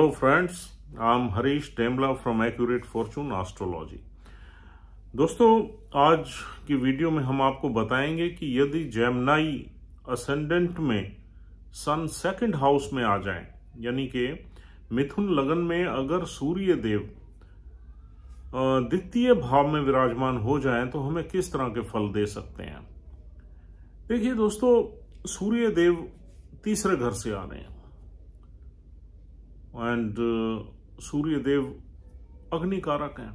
friends I am Harish Tembla from accurate fortune astrology दोस्तों आज की वीडियो में हम आपको बताएंगे कि यदि जेमनाई असेंडेंट में सन सेकंड हाउस में आ जाए यानी कि मिथुन लगन में अगर सूर्य देव द्वितीय भाव में विराजमान हो जाए तो हमें किस तरह के फल दे सकते हैं देखिए दोस्तों सूर्य देव तीसरे घर से आ रहे हैं एंड सूर्य देव अग्नि कारक हैं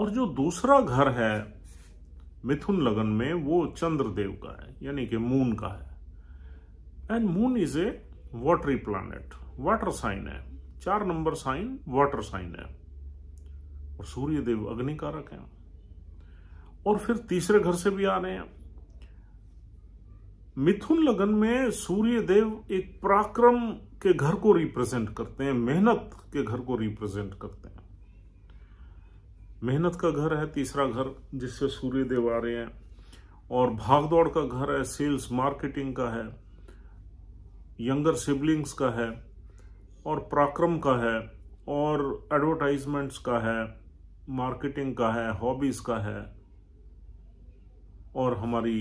और जो दूसरा घर है मिथुन लगन में वो चंद्रदेव का है यानी कि मून का है and moon is a watery planet water sign है चार नंबर साइन वाटर साइन है और सूर्य देव अग्नि कारक है और फिर तीसरे घर से भी आ रहे हैं मिथुन लगन में सूर्य देव एक पराक्रम के घर को रिप्रेजेंट करते हैं मेहनत के घर को रिप्रेजेंट करते हैं मेहनत का घर है तीसरा घर जिससे सूर्य देव आ रहे हैं और भागदौड़ का घर है सेल्स मार्केटिंग का है यंगर सिबलिंग्स का है और पराक्रम का है और एडवर्टाइजमेंट्स का है मार्केटिंग का है हॉबीज़ का है और हमारी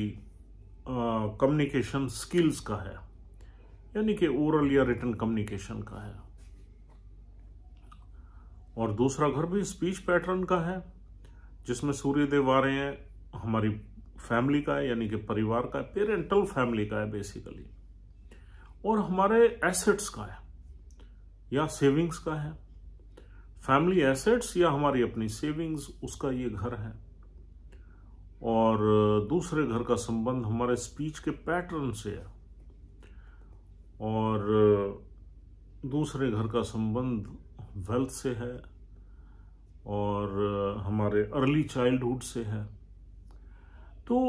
कम्युनिकेशन स्किल्स का है यानी कि ओरल या रिटर्न कम्युनिकेशन का है और दूसरा घर भी स्पीच पैटर्न का है जिसमें सूर्यदेव आ रहे हैं हमारी फैमिली का है यानी कि परिवार का है पेरेंटल फैमिली का है बेसिकली और हमारे एसेट्स का है या सेविंग्स का है फैमिली एसेट्स या हमारी अपनी सेविंग्स उसका ये घर है और दूसरे घर का संबंध हमारे स्पीच के पैटर्न से है और दूसरे घर का संबंध वेल्थ से है और हमारे अर्ली चाइल्डहुड से है तो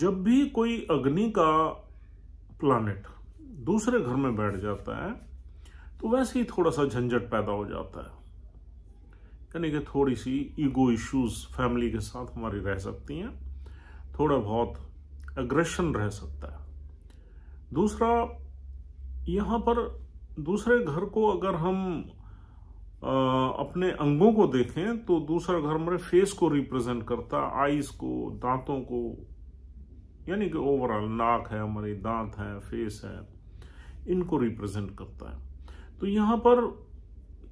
जब भी कोई अग्नि का प्लानट दूसरे घर में बैठ जाता है तो वैसे ही थोड़ा सा झंझट पैदा हो जाता है यानी कि थोड़ी सी ईगो इश्यूज फैमिली के साथ हमारी रह सकती हैं थोड़ा बहुत एग्रेशन रह सकता है दूसरा यहाँ पर दूसरे घर को अगर हम आ, अपने अंगों को देखें तो दूसरा घर हमारे फेस को रिप्रेजेंट करता है आईज को दांतों को यानी कि ओवरऑल नाक है हमारे दांत है फेस है इनको रिप्रेजेंट करता है तो यहाँ पर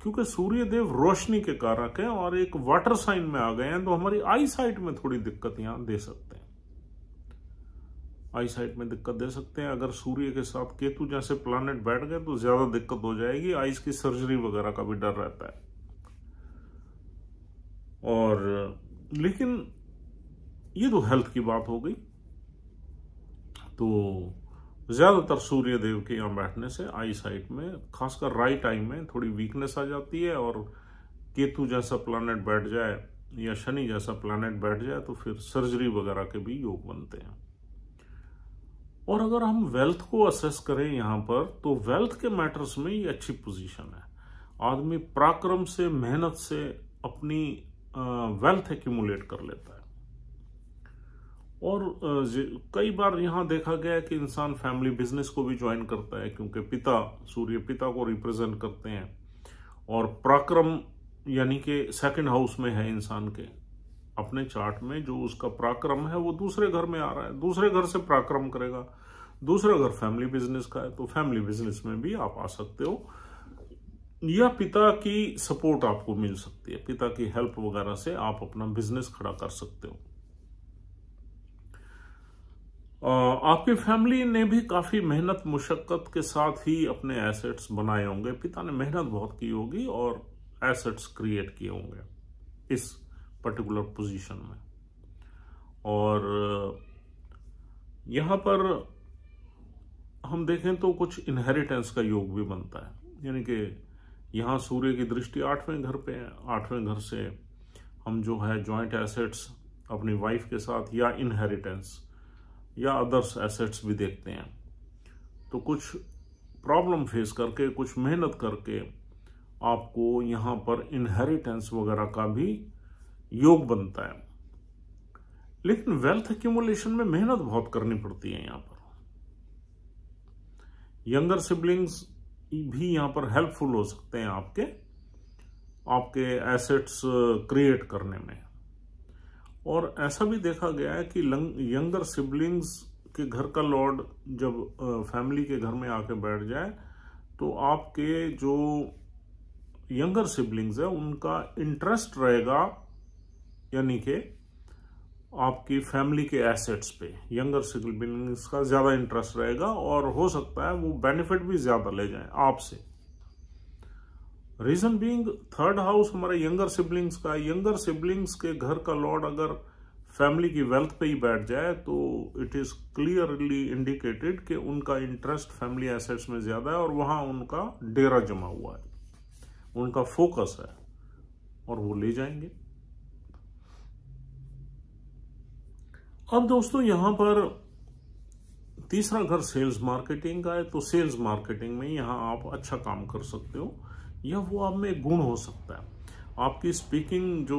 क्योंकि सूर्य देव रोशनी के कारक हैं और एक वाटर साइन में आ गए हैं तो हमारी आई साइट में थोड़ी दिक्कत यहाँ दे सकते हैं आई साइट में दिक्कत दे सकते हैं अगर सूर्य के साथ केतु जैसे प्लानट बैठ गए तो ज़्यादा दिक्कत हो जाएगी आइस की सर्जरी वगैरह का भी डर रहता है और लेकिन ये तो हेल्थ की बात हो गई तो ज़्यादातर सूर्य देव के यहाँ बैठने से आई साइट में खासकर राइट आई में थोड़ी वीकनेस आ जाती है और केतु जैसा प्लानट बैठ जाए या शनि जैसा प्लानट बैठ जाए तो फिर सर्जरी वगैरह के भी योग बनते हैं और अगर हम वेल्थ को असेस करें यहां पर तो वेल्थ के मैटर्स में ये अच्छी पोजीशन है आदमी पराक्रम से मेहनत से अपनी वेल्थ एक्यूमुलेट कर लेता है और कई बार यहां देखा गया है कि इंसान फैमिली बिजनेस को भी ज्वाइन करता है क्योंकि पिता सूर्य पिता को रिप्रेजेंट करते हैं और पराक्रम यानी कि सेकंड हाउस में है इंसान के अपने चार्ट में जो उसका पराक्रम है वो दूसरे घर में आ रहा है दूसरे घर से पराक्रम करेगा दूसरा घर फैमिली बिजनेस का है तो फैमिली बिजनेस में भी आप आ सकते हो या पिता की सपोर्ट आपको मिल सकती है पिता की हेल्प वगैरह से आप अपना बिजनेस खड़ा कर सकते हो आपकी फैमिली ने भी काफ़ी मेहनत मुशक्क़त के साथ ही अपने एसेट्स बनाए होंगे पिता ने मेहनत बहुत की होगी और एसेट्स क्रिएट किए होंगे इस पर्टिकुलर पोजीशन में और यहाँ पर हम देखें तो कुछ इनहेरिटेंस का योग भी बनता है यानी कि यहाँ सूर्य की दृष्टि आठवें घर पे है आठवें घर से हम जो है जॉइंट एसेट्स अपनी वाइफ के साथ या इनहेरिटेंस या अदर्स एसेट्स भी देखते हैं तो कुछ प्रॉब्लम फेस करके कुछ मेहनत करके आपको यहाँ पर इनहेरिटेंस वगैरह का भी योग बनता है लेकिन वेल्थ एक्यूमुलेशन में मेहनत बहुत करनी पड़ती है यहां पर यंगर सिबलिंग्स भी यहां पर हेल्पफुल हो सकते हैं आपके आपके एसेट्स क्रिएट uh, करने में और ऐसा भी देखा गया है कि यंगर सिबलिंग्स के घर का लॉर्ड जब फैमिली uh, के घर में आके बैठ जाए तो आपके जो यंगर सिबलिंग्स है उनका इंटरेस्ट रहेगा यानी कि आपकी फैमिली के एसेट्स पे यंगर सिविल बिलिंग्स का ज़्यादा इंटरेस्ट रहेगा और हो सकता है वो बेनिफिट भी ज़्यादा ले जाएं आपसे रीज़न बीइंग थर्ड हाउस हमारे यंगर सिबलिंग्स का यंगर सिबलिंग्स के घर का लॉर्ड अगर फैमिली की वेल्थ पे ही बैठ जाए तो इट इज़ क्लियरली इंडिकेटेड कि उनका इंटरेस्ट फैमिली एसेट्स में ज़्यादा है और वहाँ उनका डेरा जमा हुआ है उनका फोकस है और वो ले जाएंगे अब दोस्तों यहां पर तीसरा घर सेल्स मार्केटिंग का है तो सेल्स मार्केटिंग में यहां आप अच्छा काम कर सकते हो यह वो आप में गुण हो सकता है आपकी स्पीकिंग जो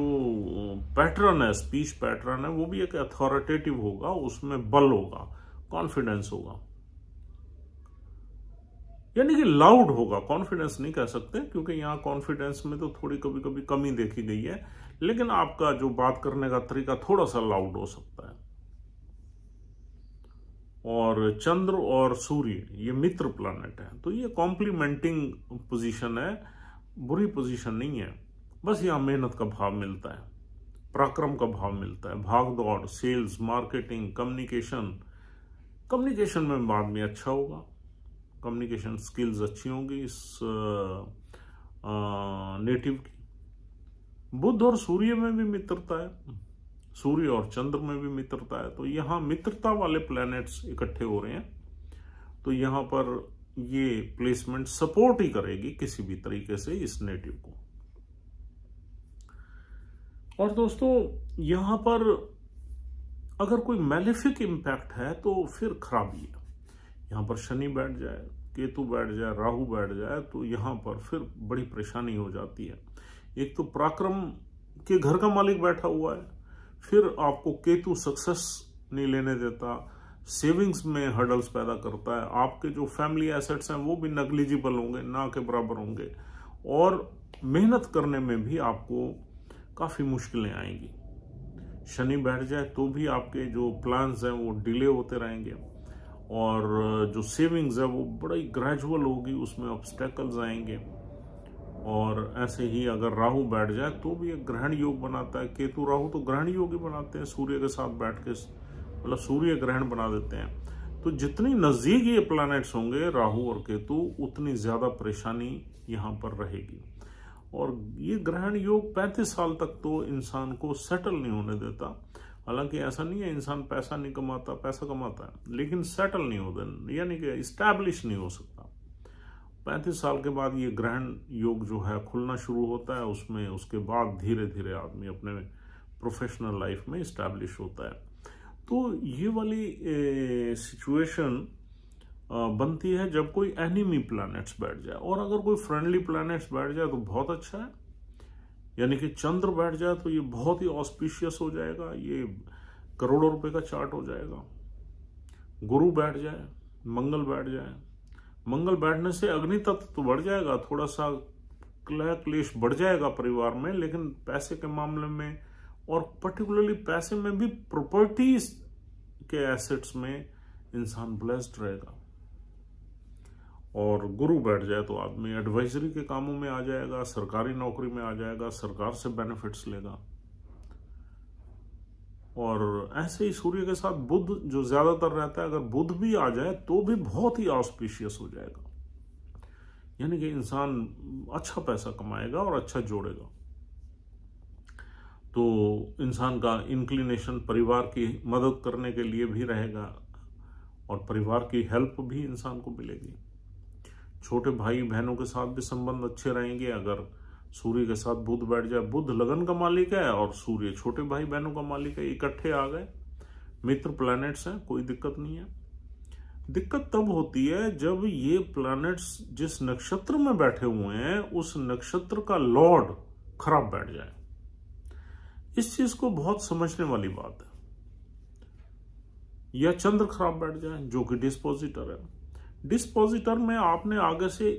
पैटर्न है स्पीच पैटर्न है वो भी एक अथॉरिटेटिव होगा उसमें बल होगा कॉन्फिडेंस होगा यानी कि लाउड होगा कॉन्फिडेंस नहीं कह सकते क्योंकि यहां कॉन्फिडेंस में तो थोड़ी कभी कभी कमी देखी गई है लेकिन आपका जो बात करने का तरीका थोड़ा सा लाउड हो सकता है और चंद्र और सूर्य ये मित्र प्लानट है तो ये कॉम्प्लीमेंटिंग पोजीशन है बुरी पोजीशन नहीं है बस यहाँ मेहनत का भाव मिलता है पराक्रम का भाव मिलता है भाग दौड़ सेल्स मार्केटिंग कम्युनिकेशन कम्युनिकेशन में बाद में अच्छा होगा कम्युनिकेशन स्किल्स अच्छी होंगी इस नेटिव की बुद्ध और सूर्य में भी मित्रता है सूर्य और चंद्र में भी मित्रता है तो यहाँ मित्रता वाले प्लैनेट्स इकट्ठे हो रहे हैं तो यहाँ पर ये प्लेसमेंट सपोर्ट ही करेगी किसी भी तरीके से इस नेटिव को और दोस्तों यहां पर अगर कोई मेलिफिक इंपैक्ट है तो फिर खराबी है यहां पर शनि बैठ जाए केतु बैठ जाए राहु बैठ जाए तो यहां पर फिर बड़ी परेशानी हो जाती है एक तो पराक्रम के घर का मालिक बैठा हुआ है फिर आपको केतु सक्सेस नहीं लेने देता सेविंग्स में हर्डल्स पैदा करता है आपके जो फैमिली एसेट्स हैं वो भी नगलिजिबल होंगे ना के बराबर होंगे और मेहनत करने में भी आपको काफ़ी मुश्किलें आएंगी शनि बैठ जाए तो भी आपके जो प्लान्स हैं वो डिले होते रहेंगे और जो सेविंग्स है वो बड़ी ग्रेजुअल होगी उसमें ऑब्स्टेकल्स आएंगे और ऐसे ही अगर राहु बैठ जाए तो भी एक ग्रहण योग बनाता है केतु राहु तो ग्रहण योग ही बनाते हैं सूर्य के साथ बैठ के मतलब सूर्य ग्रहण बना देते हैं तो जितनी नज़दीक ये प्लानिट्स होंगे राहु और केतु उतनी ज़्यादा परेशानी यहाँ पर रहेगी और ये ग्रहण योग 35 साल तक तो इंसान को सेटल नहीं होने देता हालांकि ऐसा नहीं है इंसान पैसा नहीं कमाता पैसा कमाता है लेकिन सेटल नहीं होता यानी कि इस्टेब्लिश नहीं हो सकता पैंतीस साल के बाद ये ग्रहण योग जो है खुलना शुरू होता है उसमें उसके बाद धीरे धीरे आदमी अपने प्रोफेशनल लाइफ में इस्टेब्लिश होता है तो ये वाली सिचुएशन बनती है जब कोई एनिमी प्लैनेट्स बैठ जाए और अगर कोई फ्रेंडली प्लैनेट्स बैठ जाए तो बहुत अच्छा है यानी कि चंद्र बैठ जाए तो ये बहुत ही ऑस्पिशियस हो जाएगा ये करोड़ों रुपए का चार्ट हो जाएगा गुरु बैठ जाए मंगल बैठ जाए मंगल बैठने से अग्नि तत्व तो बढ़ जाएगा थोड़ा सा क्लह क्लेश बढ़ जाएगा परिवार में लेकिन पैसे के मामले में और पर्टिकुलरली पैसे में भी प्रॉपर्टीज के एसेट्स में इंसान ब्लेस्ड रहेगा और गुरु बैठ जाए तो आदमी एडवाइजरी के कामों में आ जाएगा सरकारी नौकरी में आ जाएगा सरकार से बेनिफिट्स लेगा और ऐसे ही सूर्य के साथ बुद्ध जो ज़्यादातर रहता है अगर बुद्ध भी आ जाए तो भी बहुत ही ऑस्पिशियस हो जाएगा यानी कि इंसान अच्छा पैसा कमाएगा और अच्छा जोड़ेगा तो इंसान का इंक्लिनेशन परिवार की मदद करने के लिए भी रहेगा और परिवार की हेल्प भी इंसान को मिलेगी छोटे भाई बहनों के साथ भी संबंध अच्छे रहेंगे अगर सूर्य के साथ बुद्ध बैठ जाए बुद्ध लगन का मालिक है और सूर्य छोटे भाई बहनों का मालिक है इकट्ठे आ गए मित्र प्लैनेट्स हैं कोई दिक्कत नहीं है दिक्कत तब होती है जब ये प्लैनेट्स जिस नक्षत्र में बैठे हुए हैं उस नक्षत्र का लॉर्ड खराब बैठ जाए इस चीज को बहुत समझने वाली बात है या चंद्र खराब बैठ जाए जो कि डिस्पोजिटर है डिस्पोजिटर में आपने आगे से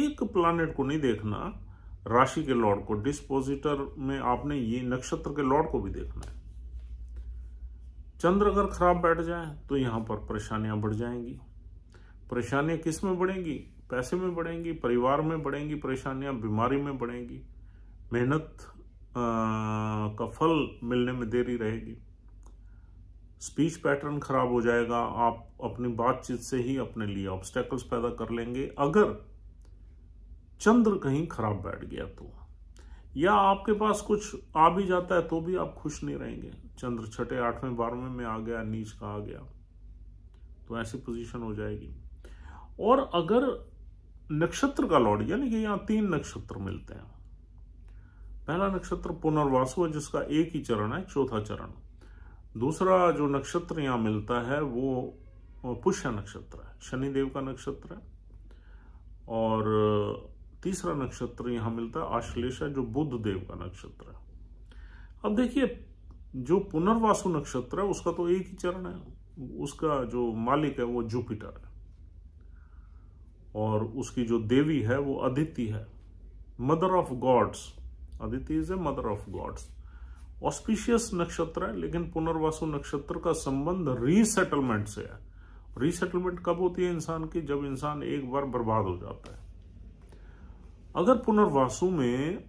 एक प्लानिट को नहीं देखना राशि के लॉर्ड को डिस्पोजिटर में आपने ये नक्षत्र के लॉर्ड को भी देखना है चंद्र अगर खराब बैठ जाए तो यहां पर परेशानियां बढ़ जाएंगी परेशानियां किस में बढ़ेंगी पैसे में बढ़ेंगी परिवार में बढ़ेंगी परेशानियां बीमारी में बढ़ेंगी मेहनत का फल मिलने में देरी रहेगी स्पीच पैटर्न खराब हो जाएगा आप अपनी बातचीत से ही अपने लिए ऑब्स्टेकल्स पैदा कर लेंगे अगर चंद्र कहीं खराब बैठ गया तो या आपके पास कुछ आ भी जाता है तो भी आप खुश नहीं रहेंगे चंद्र छठे आठवें बारहवें में आ गया नीच का आ गया तो ऐसी पोजीशन हो जाएगी और अगर नक्षत्र का लॉर्ड यानी कि यहां तीन नक्षत्र मिलते हैं पहला नक्षत्र पुनर्वासु है जिसका एक ही चरण है चौथा चरण दूसरा जो नक्षत्र यहां मिलता है वो पुष्य नक्षत्र है शनिदेव का नक्षत्र है और तीसरा नक्षत्र यहां मिलता है आश्लेषा जो बुद्ध देव का नक्षत्र है अब देखिए जो पुनर्वासु नक्षत्र है उसका तो एक ही चरण है उसका जो मालिक है वो जुपिटर है और उसकी जो देवी है वो अदिति है mother of gods Aditi is a mother of gods auspicious नक्षत्र है लेकिन पुनर्वासु नक्षत्र का संबंध रीसेटलमेंट से है रीसेटलमेंट कब होती है इंसान की जब इंसान एक बार बर्बाद हो जाता है अगर पुनर्वासु में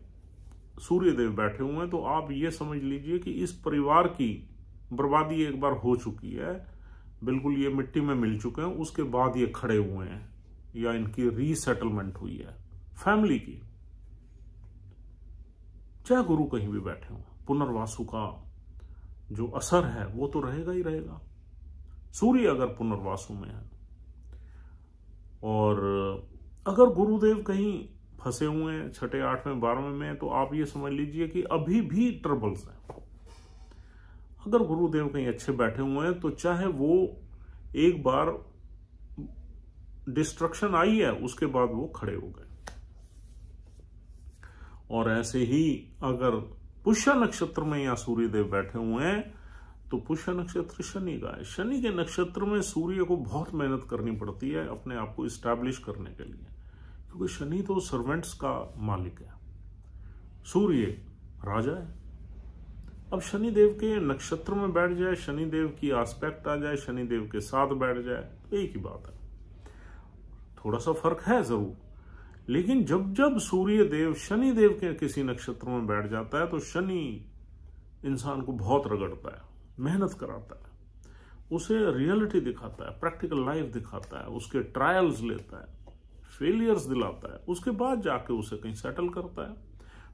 सूर्यदेव बैठे हुए हैं तो आप ये समझ लीजिए कि इस परिवार की बर्बादी एक बार हो चुकी है बिल्कुल ये मिट्टी में मिल चुके हैं उसके बाद ये खड़े हुए हैं या इनकी रीसेटलमेंट हुई है फैमिली की चाहे गुरु कहीं भी बैठे हों पुनर्वासु का जो असर है वो तो रहेगा ही रहेगा सूर्य अगर पुनर्वासु में है और अगर गुरुदेव कहीं फंसे हुए हैं छठे आठवें बारहवें में तो आप ये समझ लीजिए कि अभी भी ट्रबल्स हैं अगर गुरुदेव कहीं अच्छे बैठे हुए हैं तो चाहे वो एक बार डिस्ट्रक्शन आई है उसके बाद वो खड़े हो गए और ऐसे ही अगर पुष्य नक्षत्र में या सूर्यदेव बैठे हुए हैं तो पुष्य नक्षत्र शनि का है शनि के नक्षत्र में सूर्य को बहुत मेहनत करनी पड़ती है अपने आप को स्टैब्लिश करने के लिए क्योंकि शनि तो सर्वेंट्स का मालिक है सूर्य राजा है अब शनि देव के नक्षत्र में बैठ जाए शनि देव की आस्पेक्ट आ जाए शनि देव के साथ बैठ जाए तो एक ही बात है थोड़ा सा फर्क है जरूर लेकिन जब जब सूर्य देव शनि देव के किसी नक्षत्र में बैठ जाता है तो शनि इंसान को बहुत रगड़ता है मेहनत कराता है उसे रियलिटी दिखाता है प्रैक्टिकल लाइफ दिखाता है उसके ट्रायल्स लेता है फेलियर्स दिलाता है उसके बाद जाके उसे कहीं सेटल करता है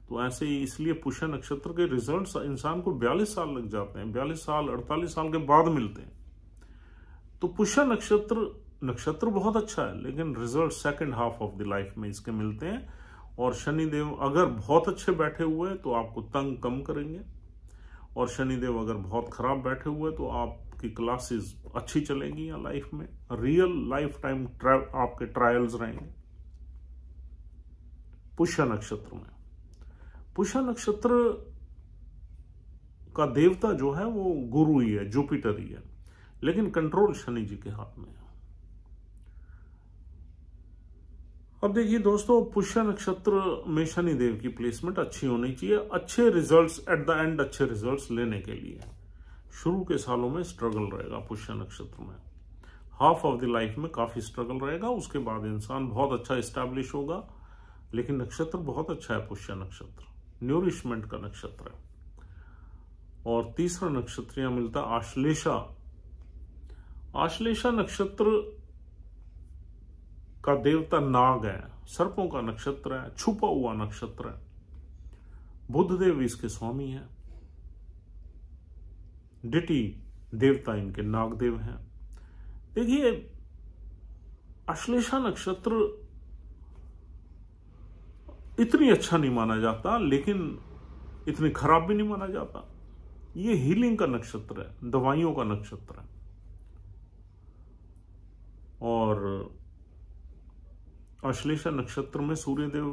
तो ऐसे ही इसलिए पुष्य नक्षत्र के रिजल्ट इंसान को 42 साल लग जाते हैं 42 साल 48 साल के बाद मिलते हैं तो पुष्य नक्षत्र नक्षत्र बहुत अच्छा है लेकिन result second half of the life में इसके मिलते हैं और शनिदेव अगर बहुत अच्छे बैठे हुए हैं तो आपको तंग कम करेंगे और शनिदेव अगर बहुत खराब बैठे हुए तो आप आपकी क्लासेस अच्छी चलेंगी या लाइफ में रियल लाइफ टाइम आपके ट्रायल्स रहेंगे पुष्य नक्षत्र में पुष्य नक्षत्र का देवता जो है वो गुरु ही है जुपिटर ही है लेकिन कंट्रोल शनि जी के हाथ में है अब देखिए दोस्तों पुष्य नक्षत्र में शनि देव की प्लेसमेंट अच्छी होनी चाहिए अच्छे रिजल्ट्स एट द एंड अच्छे रिजल्ट्स लेने के लिए शुरू के सालों में स्ट्रगल रहेगा पुष्य नक्षत्र में हाफ ऑफ द लाइफ में काफ़ी स्ट्रगल रहेगा उसके बाद इंसान बहुत अच्छा इस्टेब्लिश होगा लेकिन नक्षत्र बहुत अच्छा है पुष्य नक्षत्र न्यूरिशमेंट का नक्षत्र है और तीसरा नक्षत्र यहां मिलता आश्लेषा आश्लेषा नक्षत्र का देवता नाग है सर्पों का नक्षत्र है छुपा हुआ नक्षत्र है बुद्ध देव इसके स्वामी है डिटी देवता इनके नागदेव हैं देखिए अश्लेषा नक्षत्र इतनी अच्छा नहीं माना जाता लेकिन इतनी खराब भी नहीं माना जाता ये हीलिंग का नक्षत्र है दवाइयों का नक्षत्र है और अश्लेषा नक्षत्र में सूर्यदेव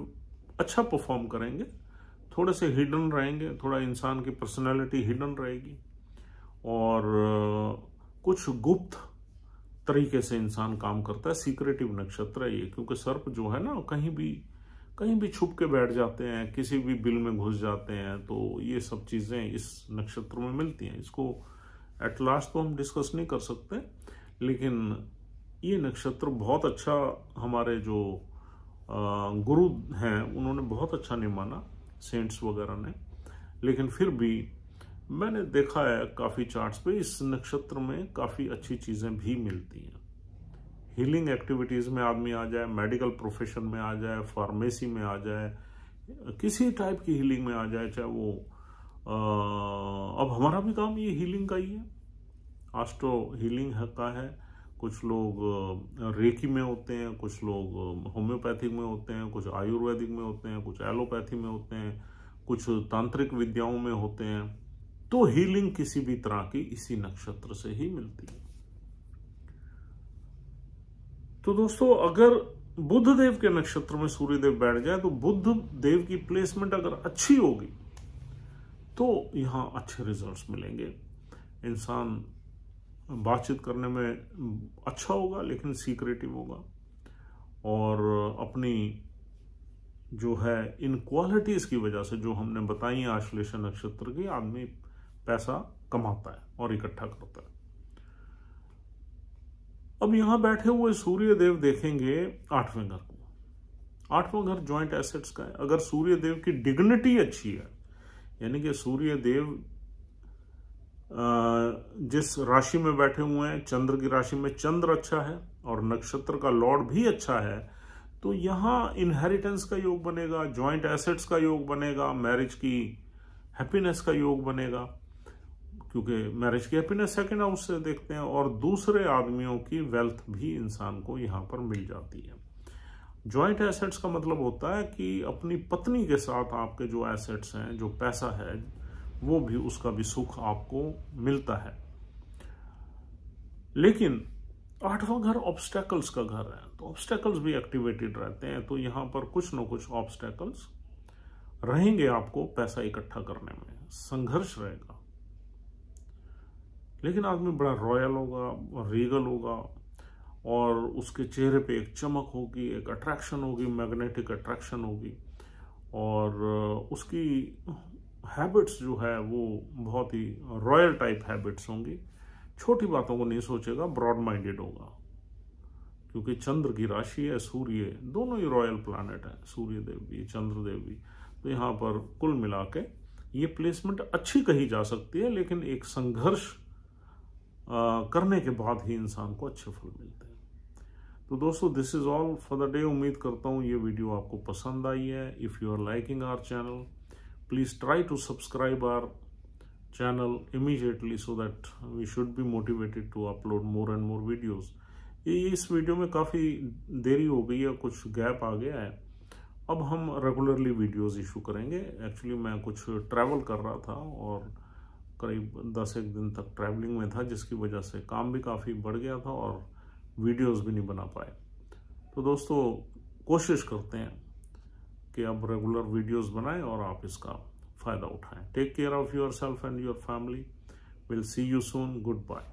अच्छा परफॉर्म करेंगे थोड़े से हिडन रहेंगे थोड़ा इंसान की पर्सनैलिटी हिडन रहेगी और कुछ गुप्त तरीके से इंसान काम करता है सीक्रेटिव नक्षत्र है ये क्योंकि सर्प जो है ना कहीं भी कहीं भी छुप के बैठ जाते हैं किसी भी बिल में घुस जाते हैं तो ये सब चीज़ें इस नक्षत्र में मिलती हैं इसको एट लास्ट तो हम डिस्कस नहीं कर सकते लेकिन ये नक्षत्र बहुत अच्छा हमारे जो गुरु हैं उन्होंने बहुत अच्छा नहीं माना सेंट्स वगैरह ने लेकिन फिर भी मैंने देखा है काफ़ी चार्ट्स पे इस नक्षत्र में काफ़ी अच्छी चीज़ें भी मिलती हैं हीलिंग एक्टिविटीज़ में आदमी आ जाए मेडिकल प्रोफेशन में आ जाए फार्मेसी में आ जाए किसी टाइप की हीलिंग में आ जाए चाहे वो आ, अब हमारा भी काम ये हीलिंग का ही है आस्ट्रो हीलिंग है का है कुछ लोग रेकी में होते हैं कुछ लोग होम्योपैथिक में होते हैं कुछ आयुर्वेदिक में होते हैं कुछ एलोपैथी में होते हैं कुछ तांत्रिक विद्याओं में होते हैं तो हीलिंग किसी भी तरह की इसी नक्षत्र से ही मिलती है तो दोस्तों अगर बुद्ध देव के नक्षत्र में सूर्य देव बैठ जाए तो बुद्ध देव की प्लेसमेंट अगर अच्छी होगी तो यहां अच्छे रिजल्ट्स मिलेंगे इंसान बातचीत करने में अच्छा होगा लेकिन सीक्रेटिव होगा और अपनी जो है इन क्वालिटीज़ की वजह से जो हमने बताई आश्लेषण नक्षत्र की आदमी पैसा कमाता है और इकट्ठा करता है अब यहां बैठे हुए सूर्य देव देखेंगे आठवें घर को आठवां घर ज्वाइंट एसेट्स का है अगर सूर्य देव की डिग्निटी अच्छी है यानी कि सूर्य देव जिस राशि में बैठे हुए हैं चंद्र की राशि में चंद्र अच्छा है और नक्षत्र का लॉर्ड भी अच्छा है तो यहां इनहेरिटेंस का योग बनेगा ज्वाइंट एसेट्स का योग बनेगा मैरिज की हैप्पीनेस का योग बनेगा क्योंकि मैरिज की हैप्पीनेस सेकेंड हाउस से देखते हैं और दूसरे आदमियों की वेल्थ भी इंसान को यहाँ पर मिल जाती है ज्वाइंट एसेट्स का मतलब होता है कि अपनी पत्नी के साथ आपके जो एसेट्स हैं जो पैसा है वो भी उसका भी सुख आपको मिलता है लेकिन आठवां घर ऑब्स्टेकल्स का घर है तो ऑब्स्टेकल्स भी एक्टिवेटेड रहते हैं तो यहां पर कुछ ना कुछ ऑब्स्टेकल्स रहेंगे आपको पैसा इकट्ठा करने में संघर्ष रहेगा लेकिन आदमी बड़ा रॉयल होगा रीगल होगा और उसके चेहरे पे एक चमक होगी एक अट्रैक्शन होगी मैग्नेटिक अट्रैक्शन होगी और उसकी हैबिट्स जो है वो बहुत ही रॉयल टाइप हैबिट्स होंगी छोटी बातों को नहीं सोचेगा ब्रॉड माइंडेड होगा क्योंकि चंद्र की राशि है सूर्य दोनों ही रॉयल प्लानट है सूर्य देव भी चंद्र देव भी तो यहाँ पर कुल मिला के ये प्लेसमेंट अच्छी कही जा सकती है लेकिन एक संघर्ष करने के बाद ही इंसान को अच्छे फल मिलते हैं तो दोस्तों this is all for the day उम्मीद करता हूँ ये वीडियो आपको पसंद आई है if you are liking our channel please try to subscribe our channel immediately so that we should be motivated to upload more and more videos ये इस वीडियो में काफ़ी देरी हो गई है कुछ गैप आ गया है अब हम रेगुलरली वीडियोस इशू करेंगे एक्चुअली मैं कुछ ट्रैवल कर रहा था और करीब दस एक दिन तक ट्रैवलिंग में था जिसकी वजह से काम भी काफ़ी बढ़ गया था और वीडियोस भी नहीं बना पाए तो दोस्तों कोशिश करते हैं कि आप रेगुलर वीडियोस बनाएं और आप इसका फ़ायदा उठाएं take care of your self and your family will see you soon good bye